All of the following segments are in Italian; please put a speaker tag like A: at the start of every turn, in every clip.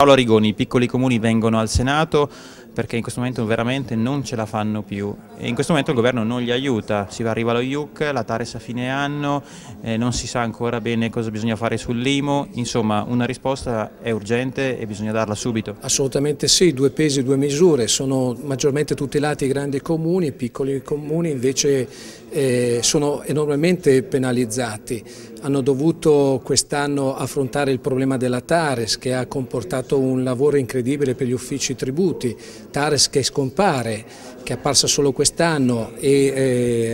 A: Paolo Rigoni, i piccoli comuni vengono al Senato perché in questo momento veramente non ce la fanno più e in questo momento il governo non li aiuta, si arriva allo IUC, la Tares a fine anno, eh, non si sa ancora bene cosa bisogna fare sul limo, insomma una risposta
B: è urgente e
A: bisogna darla subito.
B: Assolutamente sì, due pesi e due misure, sono maggiormente tutelati i grandi comuni, i piccoli comuni invece eh, sono enormemente penalizzati, hanno dovuto quest'anno affrontare il problema della Tares che ha comportato un lavoro incredibile per gli uffici tributi, Tares che scompare, che è apparsa solo quest'anno e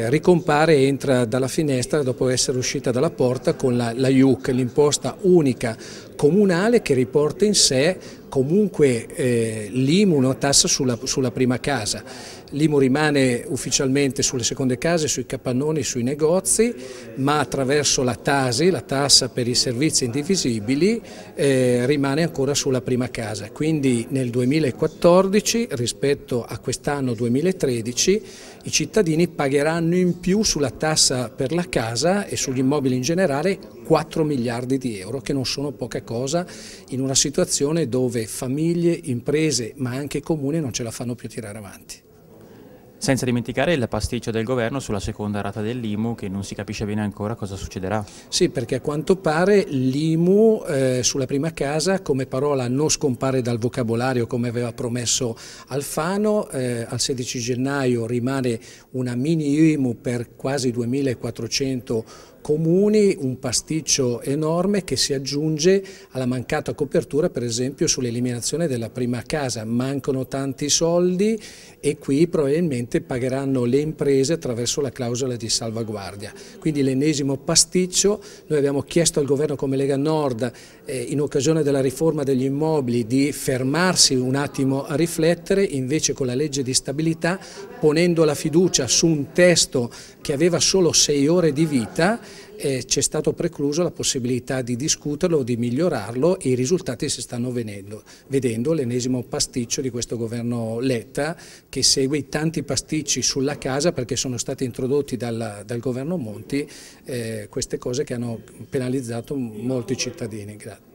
B: eh, ricompare e entra dalla finestra dopo essere uscita dalla porta con la, la IUC, l'imposta unica comunale che riporta in sé comunque eh, l'IMU non tassa sulla, sulla, prima casa, l'IMU rimane ufficialmente sulle seconde case, sui capannoni, sui negozi, ma attraverso la TASI, la tassa per i servizi indivisibili, eh, rimane ancora sulla prima casa. Quindi nel 2014 rispetto a quest'anno 2013 i cittadini pagheranno in più sulla tassa per la casa e sugli immobili in generale 4 miliardi di euro che non sono poca cosa in una situazione dove famiglie, imprese ma anche comuni non ce la fanno più tirare avanti.
A: Senza dimenticare il pasticcio del governo sulla seconda rata dell'IMU che non si capisce bene ancora cosa succederà.
B: Sì, perché a quanto pare l'IMU eh, sulla prima casa come parola non scompare dal vocabolario come aveva promesso Alfano, eh, al 16 gennaio rimane una mini IMU per quasi 2400 comuni, un pasticcio enorme che si aggiunge alla mancata copertura per esempio sull'eliminazione della prima casa, mancano tanti soldi e qui probabilmente ovviamente pagheranno le imprese attraverso la clausola di salvaguardia. Quindi l'ennesimo pasticcio, noi abbiamo chiesto al governo come Lega Nord eh, in occasione della riforma degli immobili di fermarsi un attimo a riflettere, invece con la legge di stabilità ponendo la fiducia su un testo che aveva solo sei ore di vita eh, c'è stato precluso la possibilità di discuterlo, di migliorarlo e i risultati si stanno venendo, vedendo l'ennesimo pasticcio di questo governo Letta che segue i tanti pasticci sulla casa perché sono stati introdotti dal, dal governo Monti eh, queste cose che hanno penalizzato molti cittadini. Grazie.